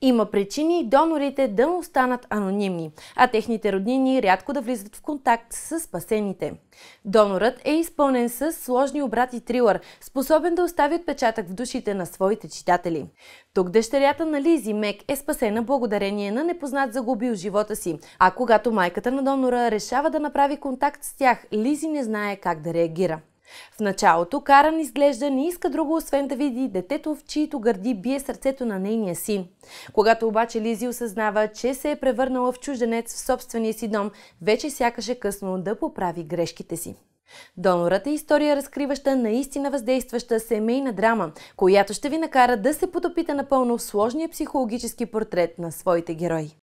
Има причини донорите да останат анонимни, а техните роднини рядко да влизат в контакт с спасените. Донорът е изпълнен с сложни обрати трилър, способен да остави отпечатък в душите на своите читатели. Тук дъщерята на Лизи Мек е спасена благодарение на непознат загубил живота си, а когато майката на донора решава да направи контакт с тях, Лизи не знае как да реагира. В началото Каран изглежда не иска друго, освен да види детето, в чието гърди бие сърцето на нейния син. Когато обаче Лизи осъзнава, че се е превърнала в чужденец в собствения си дом, вече сякаше късно да поправи грешките си. Донорът е история, разкриваща наистина въздействаща семейна драма, която ще ви накара да се потопите напълно в сложния психологически портрет на своите герои.